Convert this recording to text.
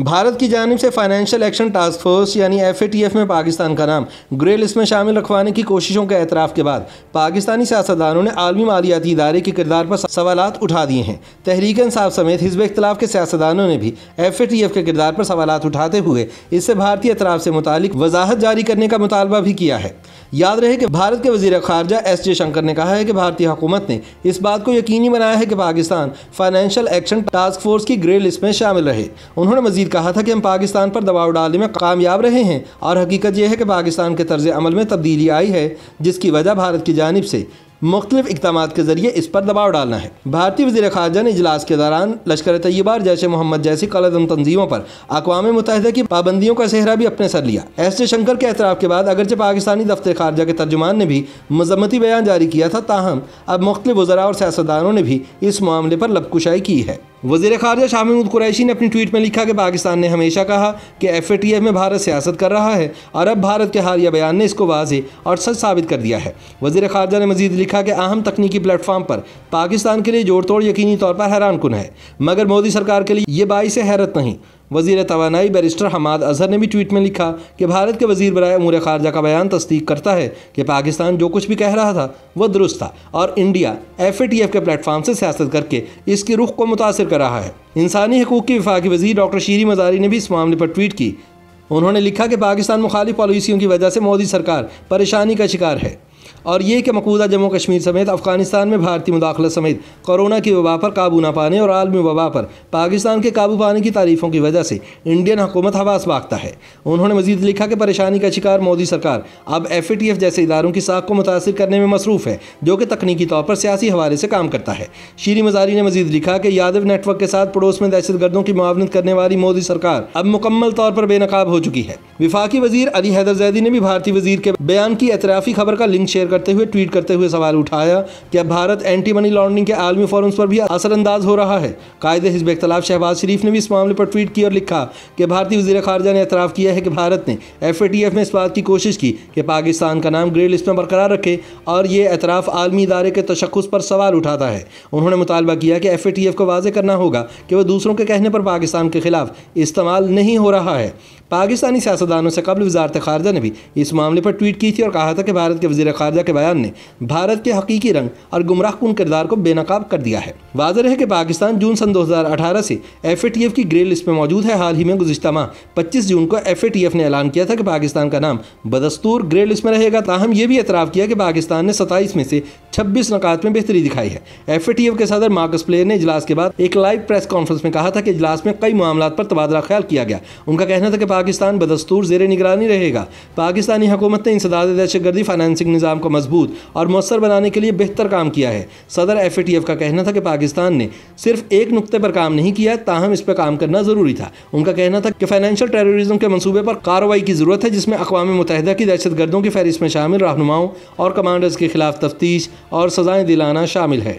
भारत की जानब से फाइनेंशियल एक्शन टास्क फोर्स यानी एफ में पाकिस्तान का नाम ग्रे लिस्ट में शामिल रखवाने की कोशिशों के एतराफ़ के बाद पाकिस्तानी सियासतदानों ने आलमी मालियाती इदारे के किरदार पर सवाल उठा दिए हैं तहरीक इंसाफ समेत हिजब इख्तलाफ के सियासतदानों ने भी एफ के किरदार पर सवाल उठाते हुए इससे भारतीय अतराफ से मुतल वजाहत जारी करने का मुतालबा भी किया है याद रहे कि भारत के वजीर खारजा एस जयशंकर ने कहा है कि भारतीय हुकूमत ने इस बात को यकीनी बनाया है कि Pakistan financial action task force की ग्रे लिस्ट में शामिल रहे उन्होंने मजीद मजीद कहा था कि हम पाकिस्तान पर दबाव डालने में कामयाब रहे हैं और हकीकत यह है कि पाकिस्तान के तर्ज अमल में तब्दीली आई है जिसकी वजह भारत की जानब से मुख्तलिफ इकदाम के जरिए इस पर दबाव डालना है भारतीय वजी खारजा ने इजलास के दौरान लश्कर तैयबार जैश मोहम्मद जैसी कलदम तनजीमों पर अकवा मुतहद की पाबंदियों का सेहरा भी अपने सर लिया एस जयशंकर के एतराफ़ के बाद अगरचे पाकिस्तानी दफ्तर खारजा के तर्जुमान ने भी मजम्मती बयान जारी किया था ताहम अब मुख्तलिफ वजरा और सियासतदानों ने भी इस मामले पर लबकुशाई की है वजीर खारजा शामिल कुरैशी ने अपनी ट्वीट में लिखा कि पाकिस्तान ने हमेशा कहा कि एफ में भारत सियासत कर रहा है और अब भारत के हालिया बयान ने इसको वाजे और सच साबित कर दिया है वजीर खारजा ने मजीद लिखा कि अहम तकनीकी प्लेटफॉर्म पर पाकिस्तान के लिए जोड़ तोड़ यकीनी तौर पर हैरान कन है मगर मोदी सरकार के लिए ये बाईस हैरत नहीं वजीर तोानाई बैरिस्टर हमाद अजहर ने भी ट्वीट में लिखा कि भारत के वजीर बरए अमूर खारजा का बयान तस्दीक करता है कि पाकिस्तान जो कुछ भी कह रहा था वह दुरुस्त था और India F A T F के प्लेटफार्म से सियासत करके इसके रुख को मुतासर कर रहा है इंसानी हकूक़ के के वजीर डॉक्टर शीरी मजारी ने भी इस मामले पर ट्वीट की उन्होंने लिखा कि पाकिस्तान मुखालिफ पॉलिसियों की वजह से मोदी सरकार परेशानी का शिकार है और ये कि मकबूदा जम्मू कश्मीर समेत अफगानिस्तान में भारतीय मुदाखलत समेत कोरोना की वबा पर काबू ना पाने और आलमी वबा पर पाकिस्तान के काबू पाने की तारीफ़ों की वजह से इंडियन हुकूमत हवास भागता है उन्होंने मजीद लिखा कि परेशानी का शिकार मोदी सरकार अब एफ जैसे इदारों की साख को मुतासर करने में मसरूफ़ है जो कि तकनीकी तौर पर सियासी हवाले से काम करता है श्री मजारी ने मजीद लिखा कि यादव नेटवर्क के साथ पड़ोस में दहशत गर्दों की मावनत करने वाली मोदी सरकार अब मुकम्मल तौर पर बेनकाब हो चुकी है विफाकी वजीर अली हैदर जैदी ने भी भारतीय वजीर के बयान की एतराफ़ी खबर का लिंक शेयर करते हुए ट्वीट करते हुए सवाल उठाया कि अब भारत एंटी मनी लॉन्ड्रिंग के आलमी फोरम पर भी असरअंदाज हो रहा है कायदे हिजब इख्तलाफ शहबाज शरीफ ने भी इस मामले पर ट्वीट किया और लिखा कि भारतीय वजी खारजा ने एतराफ़ किया है कि भारत ने एफ में इस बात की कोशिश की कि पाकिस्तान का नाम ग्रे लिस्ट में बरकरार रखे और ये एतराफ़ आलमी इदारे के तशखस पर सवाल उठाता है उन्होंने मुतालबा किया कि एफ को वाजे करना होगा कि वह दूसरों के कहने पर पाकिस्तान के खिलाफ इस्तेमाल नहीं हो रहा है पाकिस्तानी सियासतदानों से कबल वजारत खारजा ने भी इस मामले पर ट्वीट की थी और कहा था कि भारत के वजी खारजा खारजा के बयान ने भारत के हकीकी रंग और गुमराह कन किरदार को बेनकाब कर दिया है वाजर है कि पाकिस्तान जून सन 2018 से एफ की ग्रे लिस्ट में मौजूद है हाल ही में गुजशत माह पच्चीस जून को एफ ने ऐलान किया था कि पाकिस्तान का नाम बदस्तूर ग्रे लिस्ट में रहेगा ताहम यह भी एतराफ़ किया कि पाकिस्तान ने सताईस में से छब्बीस नकात में बेहतरी दिखाई है एफ के सदर मार्कस प्लेयर ने इजलास के बाद एक लाइव प्रेस कॉन्फ्रेंस में कहा था कि इजलास में कई मामला पर तबादला ख्याल किया गया उनका कहना था कि पाकिस्तान बदस्तूर जेर निगरानी रहेगा पाकिस्तानी हुकूमत ने इंसदाद दहशतगर्दी फाइनेंसिंग निज़ाम निज़ाम को मजबूत और मौसर बनाने के लिए बेहतर काम किया है सदर एफ का कहना था कि पाकिस्तान ने सिर्फ एक नुकते पर काम नहीं किया ताहम इस पर काम करना ज़रूरी था उनका कहना था कि फाइनेंशियल टेररिज्म के मनसूबे पर कार्रवाई की ज़रूरत है जिसमें अकवा मुतहदा की दहशत गर्दों की फहरिस्त में शामिल रहनुमाओं और कमांडर्स के खिलाफ तफ्तीश और सजाएं दिलाना शामिल है